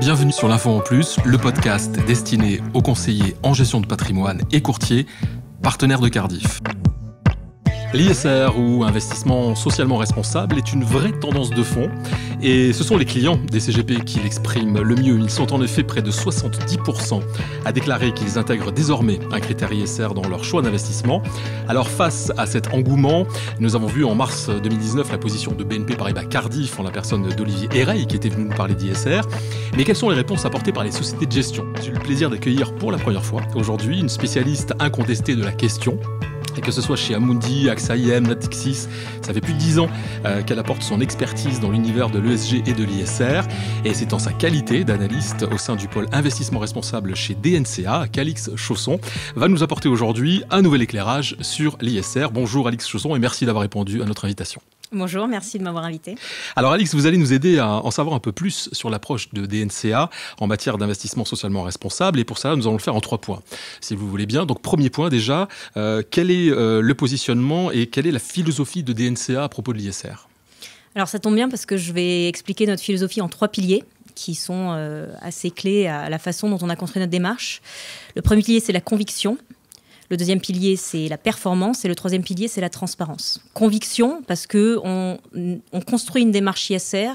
Bienvenue sur l'Info en Plus, le podcast destiné aux conseillers en gestion de patrimoine et courtiers, partenaires de Cardiff. L'ISR ou investissement socialement responsable est une vraie tendance de fond et ce sont les clients des CGP qui l'expriment le mieux. Ils sont en effet près de 70% à déclarer qu'ils intègrent désormais un critère ISR dans leur choix d'investissement. Alors face à cet engouement, nous avons vu en mars 2019 la position de BNP Paribas Cardiff en la personne d'Olivier Erey qui était venu nous parler d'ISR. Mais quelles sont les réponses apportées par les sociétés de gestion J'ai eu le plaisir d'accueillir pour la première fois aujourd'hui une spécialiste incontestée de la question, et que ce soit chez Amundi, AXA IM, Natixis, ça fait plus de 10 ans euh, qu'elle apporte son expertise dans l'univers de l'ESG et de l'ISR. Et c'est en sa qualité d'analyste au sein du pôle investissement responsable chez DNCA, qu'Alix Chausson va nous apporter aujourd'hui un nouvel éclairage sur l'ISR. Bonjour Alix Chausson et merci d'avoir répondu à notre invitation. Bonjour, merci de m'avoir invité. Alors Alix, vous allez nous aider à en savoir un peu plus sur l'approche de DNCA en matière d'investissement socialement responsable. Et pour ça, nous allons le faire en trois points, si vous voulez bien. Donc premier point déjà, euh, quel est euh, le positionnement et quelle est la philosophie de DNCA à propos de l'ISR alors ça tombe bien parce que je vais expliquer notre philosophie en trois piliers qui sont euh, assez clés à la façon dont on a construit notre démarche. Le premier pilier, c'est la conviction. Le deuxième pilier, c'est la performance. Et le troisième pilier, c'est la transparence. Conviction, parce qu'on on construit une démarche ISR.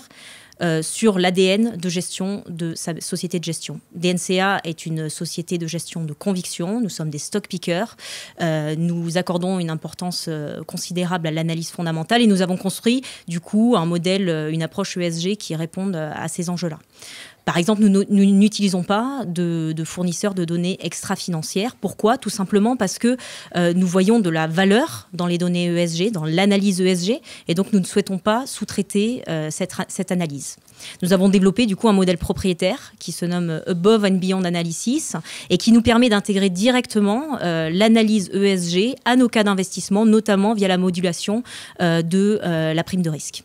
Euh, sur l'ADN de gestion de sa société de gestion. DNCA est une société de gestion de conviction. Nous sommes des stock pickers. Euh, nous accordons une importance euh, considérable à l'analyse fondamentale et nous avons construit du coup un modèle, une approche ESG qui répond à ces enjeux-là. Par exemple, nous n'utilisons pas de, fournisseurs de données extra-financières. Pourquoi Tout simplement parce que euh, nous voyons de la valeur dans les données ESG, dans l'analyse ESG, et donc nous ne souhaitons pas sous-traiter euh, cette, analyse. Nous avons développé du coup un modèle propriétaire qui se nomme Above and Beyond Analysis et qui nous permet d'intégrer directement euh, l'analyse ESG à nos cas d'investissement, notamment via la modulation de la prime de risque.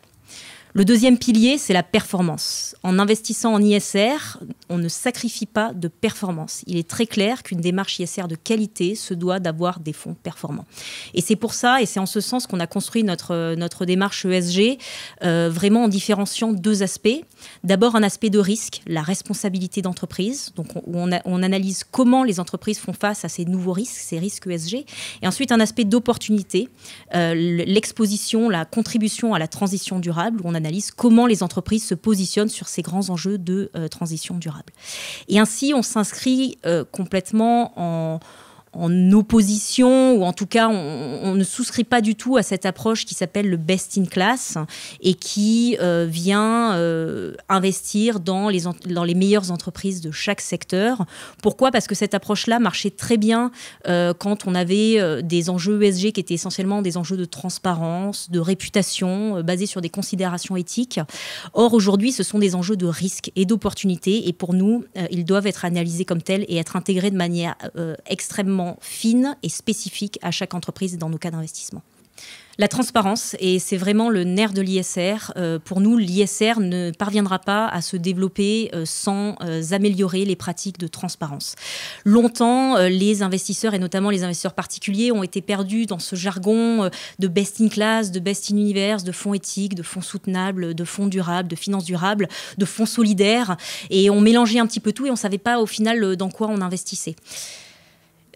Le deuxième pilier, c'est la performance. En investissant en ISR, on ne sacrifie pas de performance. Il est très clair qu'une démarche ISR de qualité se doit d'avoir des fonds performants. Et c'est pour ça, et c'est en ce sens qu'on a construit notre, notre démarche ESG, euh, vraiment en différenciant deux aspects. D'abord, un aspect de risque, la responsabilité d'entreprise, donc où on, analyse comment les entreprises font face à ces nouveaux risques, ces risques ESG. Et ensuite, un aspect d'opportunité, euh, l'exposition, la contribution à la transition durable, où on a comment les entreprises se positionnent sur ces grands enjeux de euh, transition durable. Et ainsi, on s'inscrit euh, complètement en en opposition, ou en tout cas, on, ne souscrit pas du tout à cette approche qui s'appelle le best in class et qui euh, vient euh, investir dans les, dans les meilleures entreprises de chaque secteur. Pourquoi Parce que cette approche-là marchait très bien euh, quand on avait des enjeux ESG qui étaient essentiellement des enjeux de transparence, de réputation, basés sur des considérations éthiques. Or, aujourd'hui, ce sont des enjeux de risque et d'opportunité, et pour nous, ils doivent être analysés comme tels et être intégrés de manière extrêmement fines fine et spécifique à chaque entreprise dans nos cas d'investissement. La transparence, et c'est vraiment le nerf de l'ISR. Euh, pour nous, l'ISR ne parviendra pas à se développer euh, sans euh, améliorer les pratiques de transparence. Longtemps, les investisseurs, et notamment les investisseurs particuliers, ont été perdus dans ce jargon de best in class, de best in universe, de fonds éthiques, de fonds soutenables, de fonds durables, de finances durables, de fonds solidaires. Et on mélangeait un petit peu tout et on ne savait pas au final dans quoi on investissait.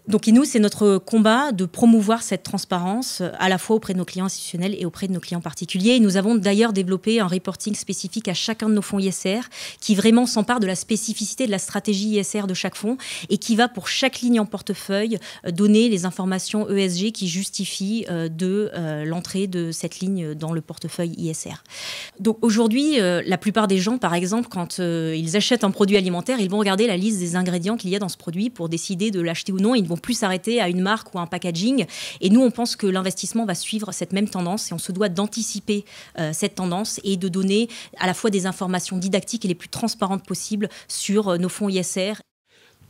Donc nous, c'est notre combat de promouvoir cette transparence euh, à la fois auprès de nos clients institutionnels et auprès de nos clients particuliers. Et nous avons d'ailleurs développé un reporting spécifique à chacun de nos fonds ISR qui vraiment s'empare de la spécificité de la stratégie ISR de chaque fonds et qui va pour chaque ligne en portefeuille euh, donner les informations ESG qui justifient euh, de l'entrée de cette ligne dans le portefeuille ISR. Donc aujourd'hui, la plupart des gens, par exemple, quand ils achètent un produit alimentaire, ils vont regarder la liste des ingrédients qu'il y a dans ce produit pour décider de l'acheter ou non. Ils vont plus s'arrêter à une marque ou à un packaging. Et nous, on pense que l'investissement va suivre cette même tendance et on se doit d'anticiper euh, cette tendance et de donner à la fois des informations didactiques et les plus transparentes possibles sur euh, nos fonds ISR.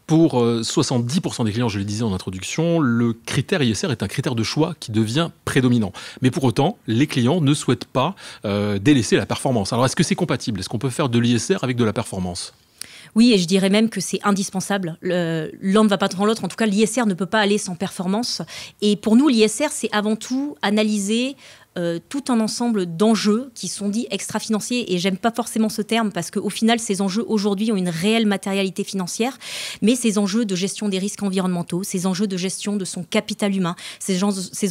Pour 70% euh, des clients, je le disais en introduction, le critère ISR est un critère de choix qui devient prédominant. Mais pour autant, les clients ne souhaitent pas délaisser la performance. Alors est-ce que c'est compatible Est-ce qu'on peut faire de l'ISR avec de la performance oui, et je dirais même que c'est indispensable. L'un ne va pas sans l'autre. En tout cas, l'ISR ne peut pas aller sans performance. Et pour nous, l'ISR, c'est avant tout analyser euh, tout un ensemble d'enjeux qui sont dits extra-financiers. Et j'aime pas forcément ce terme parce qu'au final, ces enjeux aujourd'hui ont une réelle matérialité financière, mais ces enjeux de gestion des risques environnementaux, ces enjeux de gestion de son capital humain, ces,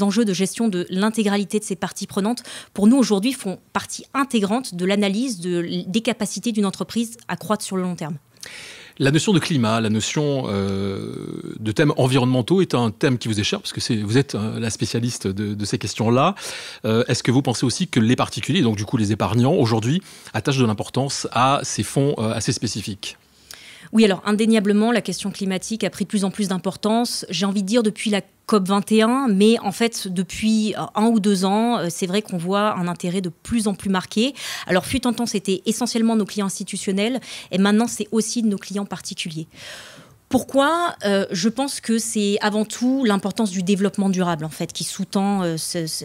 enjeux de gestion de l'intégralité de ses parties prenantes, pour nous aujourd'hui font partie intégrante de l'analyse des capacités d'une entreprise à croître sur le long terme. La notion de climat, la notion euh, de thèmes environnementaux est un thème qui vous est parce que vous êtes euh, la spécialiste de, ces questions-là. Euh, est-ce que vous pensez aussi que les particuliers, donc du coup les épargnants, aujourd'hui attachent de l'importance à ces fonds assez spécifiques oui, alors indéniablement, la question climatique a pris de plus en plus d'importance. J'ai envie de dire depuis la COP21, mais en fait, depuis euh, un ou deux ans, euh, c'est vrai qu'on voit un intérêt de plus en plus marqué. Alors, fut en temps, c'était essentiellement nos clients institutionnels, et maintenant, c'est aussi nos clients particuliers. Pourquoi euh, Je pense que c'est avant tout l'importance du développement durable en fait qui sous-tend euh,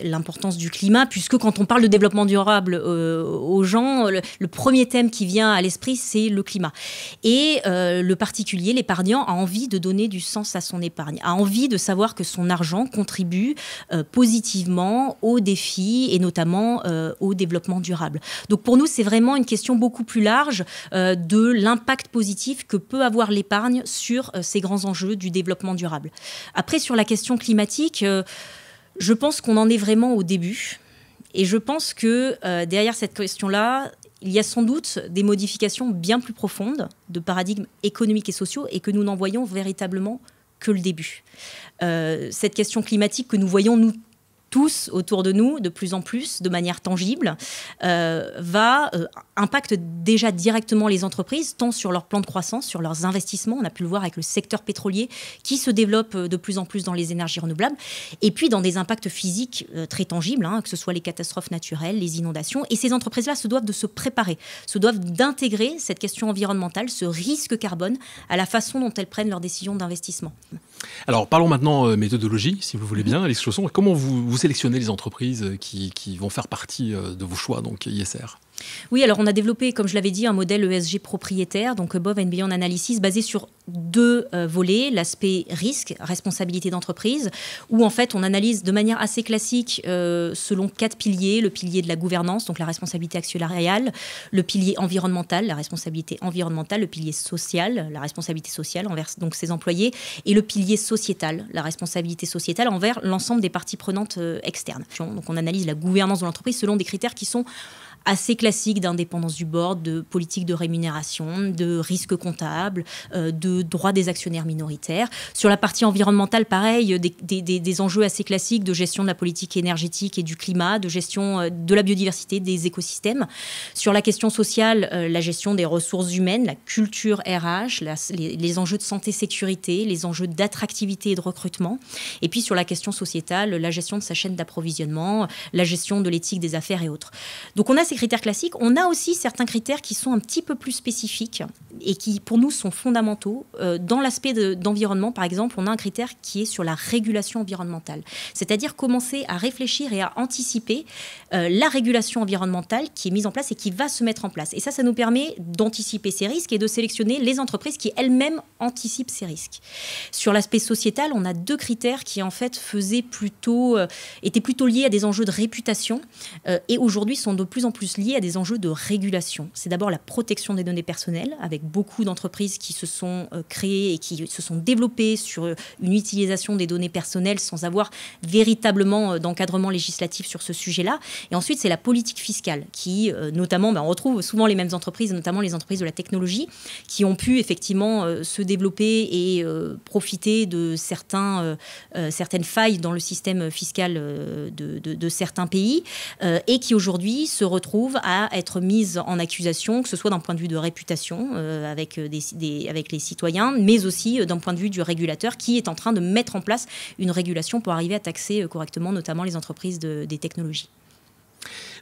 l'importance du climat, puisque quand on parle de développement durable euh, aux gens, le, le, premier thème qui vient à l'esprit c'est le climat. Et le particulier, l'épargnant, a envie de donner du sens à son épargne, a envie de savoir que son argent contribue positivement aux défis et notamment au développement durable. Donc pour nous c'est vraiment une question beaucoup plus large de l'impact positif que peut avoir l'épargne sur euh, ces grands enjeux du développement durable. Après, sur la question climatique, euh, je pense qu'on en est vraiment au début. Et je pense que euh, derrière cette question-là, il y a sans doute des modifications bien plus profondes de paradigmes économiques et sociaux et que nous n'en voyons véritablement que le début. cette question climatique que nous voyons, nous, tous autour de nous, de plus en plus, de manière tangible, euh, va euh, impacter déjà directement les entreprises, tant sur leur plan de croissance, sur leurs investissements. On a pu le voir avec le secteur pétrolier qui se développe euh, de plus en plus dans les énergies renouvelables, et puis dans des impacts physiques très tangibles, hein, que ce soit les catastrophes naturelles, les inondations. Et ces entreprises-là se doivent de se préparer, se doivent d'intégrer cette question environnementale, ce risque carbone, à la façon dont elles prennent leurs décisions d'investissement. Alors parlons maintenant euh, méthodologie, si vous voulez mhm. bien, Alex Chausson. Comment vous, vous sélectionnez les entreprises euh, qui, qui, vont faire partie euh, de vos choix, donc ISR oui, alors on a développé, comme je l'avais dit, un modèle ESG propriétaire, donc above and en analysis, basé sur deux euh, volets, l'aspect risque, responsabilité d'entreprise, où en fait on analyse de manière assez classique euh, selon quatre piliers, le pilier de la gouvernance, donc la responsabilité actionnariale, le pilier environnemental, la responsabilité environnementale, le pilier social, la responsabilité sociale envers donc ses employés, et le pilier sociétal, la responsabilité sociétale envers l'ensemble des parties prenantes euh, externes. Donc on analyse la gouvernance de l'entreprise selon des critères qui sont assez classiques d'indépendance du board, de politique de rémunération, de risque comptable, euh, de droit des actionnaires minoritaires. Sur la partie environnementale, pareil, des, enjeux assez classiques de gestion de la politique énergétique et du climat, de gestion euh, de la biodiversité, des écosystèmes. Sur la question sociale, euh, la gestion des ressources humaines, la culture RH, les enjeux de santé-sécurité, les enjeux d'attractivité et de recrutement. Et puis sur la question sociétale, la gestion de sa chaîne d'approvisionnement, la gestion de l'éthique des affaires et autres. Donc on a ces critères classiques. On a aussi certains critères qui sont un petit peu plus spécifiques et qui pour nous sont fondamentaux. Euh, dans l'aspect d'environnement, par exemple, on a un critère qui est sur la régulation environnementale, c'est-à-dire commencer à réfléchir et à anticiper euh, la régulation environnementale qui est mise en place et qui va se mettre en place. Et ça, ça nous permet d'anticiper ces risques et de sélectionner les entreprises qui elles-mêmes anticipent ces risques. Sur l'aspect sociétal, on a deux critères qui en fait faisaient plutôt, euh, étaient plutôt liés à des enjeux de réputation et aujourd'hui sont de plus en plus liés à des enjeux de régulation. C'est d'abord la protection des données personnelles avec beaucoup d'entreprises qui se sont euh, créées et qui se sont développées sur euh, une utilisation des données personnelles sans avoir véritablement euh, d'encadrement législatif sur ce sujet-là. Et ensuite, c'est la politique fiscale qui, notamment, ben, on retrouve souvent les mêmes entreprises, notamment les entreprises de la technologie, qui ont pu effectivement se développer et profiter de certains, certaines failles dans le système fiscal de, de certains pays et qui aujourd'hui se retrouvent à être mises en accusation, que ce soit d'un point de vue de réputation euh, avec, euh, avec les citoyens, mais aussi euh, d'un point de vue du régulateur qui est en train de mettre en place une régulation pour arriver à taxer correctement notamment les entreprises des technologies.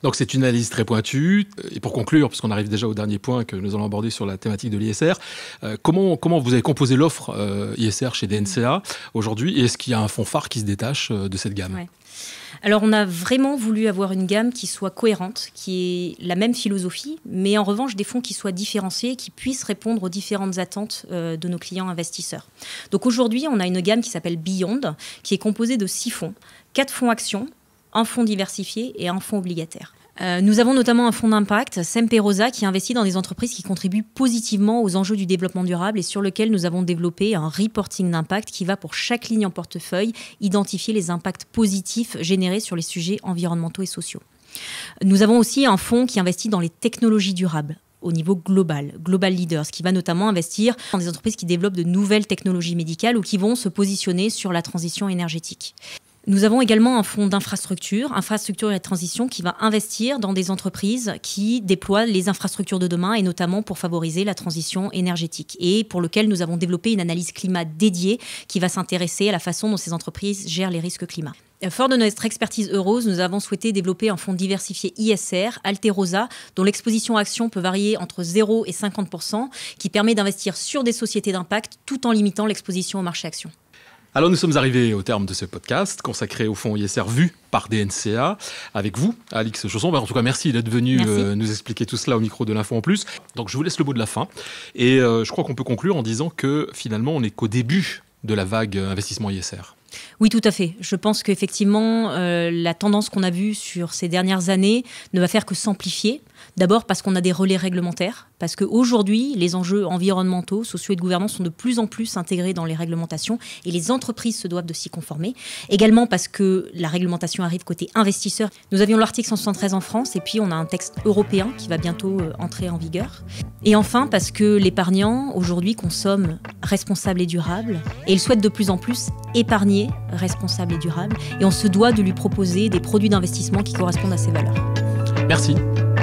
Donc c'est une analyse très pointue. Et pour conclure, puisqu'on arrive déjà au dernier point que nous allons aborder sur la thématique de l'ISR, comment, comment vous avez composé l'offre ISR chez DNCA aujourd'hui Et est-ce qu'il y a un fonds phare qui se détache de cette gamme alors on a vraiment voulu avoir une gamme qui soit cohérente, qui ait la même philosophie, mais en revanche des fonds qui soient différenciés, qui puissent répondre aux différentes attentes euh, de nos clients investisseurs. Donc aujourd'hui, on a une gamme qui s'appelle Beyond, qui est composée de six fonds, quatre fonds actions, un fonds diversifié et un fonds obligataire. Euh, nous avons notamment un fonds d'impact, Semperosa, qui investit dans des entreprises qui contribuent positivement aux enjeux du développement durable et sur lequel nous avons développé un reporting d'impact qui va pour chaque ligne en portefeuille identifier les impacts positifs générés sur les sujets environnementaux et sociaux. Nous avons aussi un fonds qui investit dans les technologies durables au niveau global, Global Leaders, qui va notamment investir dans des entreprises qui développent de nouvelles technologies médicales ou qui vont se positionner sur la transition énergétique. Nous avons également un fonds d'infrastructure, infrastructure et transition, qui va investir dans des entreprises qui déploient les infrastructures de demain et notamment pour favoriser la transition énergétique et pour lequel nous avons développé une analyse climat dédiée qui va s'intéresser à la façon dont ces entreprises gèrent les risques climat. Euh, fort de notre expertise Eurose, nous avons souhaité développer un fonds diversifié ISR, Alterosa, dont l'exposition à action peut varier entre 0 et 50 qui permet d'investir sur des sociétés d'impact tout en limitant l'exposition au marché actions. Alors nous sommes arrivés au terme de ce podcast consacré au fonds ISR vu par DNCA avec vous, Alix Chausson. Bah, en tout cas, merci d'être venu euh, nous expliquer tout cela au micro de l'info en plus. Donc je vous laisse le mot de la fin et euh, je crois qu'on peut conclure en disant que finalement on n'est qu'au début de la vague euh, investissement ISR. Oui, tout à fait. Je pense qu'effectivement, la tendance qu'on a vue sur ces dernières années ne va faire que s'amplifier. D'abord parce qu'on a des relais réglementaires, parce qu'aujourd'hui, les enjeux environnementaux, sociaux et de gouvernance sont de plus en plus intégrés dans les réglementations et les entreprises se doivent de s'y conformer. Également parce que la réglementation arrive côté investisseurs. Nous avions l'article 173 en France et puis on a un texte européen qui va bientôt euh, entrer en vigueur. Et enfin parce que l'épargnant, aujourd'hui, consomme responsable et durable et il souhaite de plus en plus épargner responsable et durable et on se doit de lui proposer des produits d'investissement qui correspondent à ses valeurs. Merci.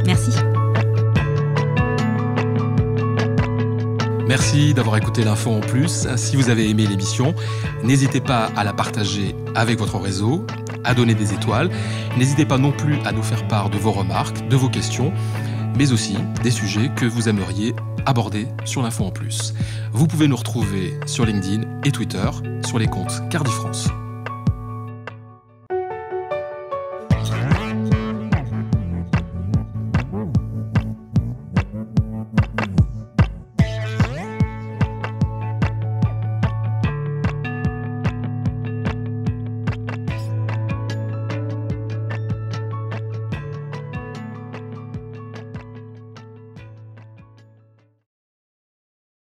Merci. Merci d'avoir écouté l'info en plus. Si vous avez aimé l'émission, n'hésitez pas à la partager avec votre réseau, à donner des étoiles. N'hésitez pas non plus à nous faire part de vos remarques, de vos questions, mais aussi des sujets que vous aimeriez aborder sur l'info en plus. Vous pouvez nous retrouver sur LinkedIn et Twitter sur les comptes Cardi France.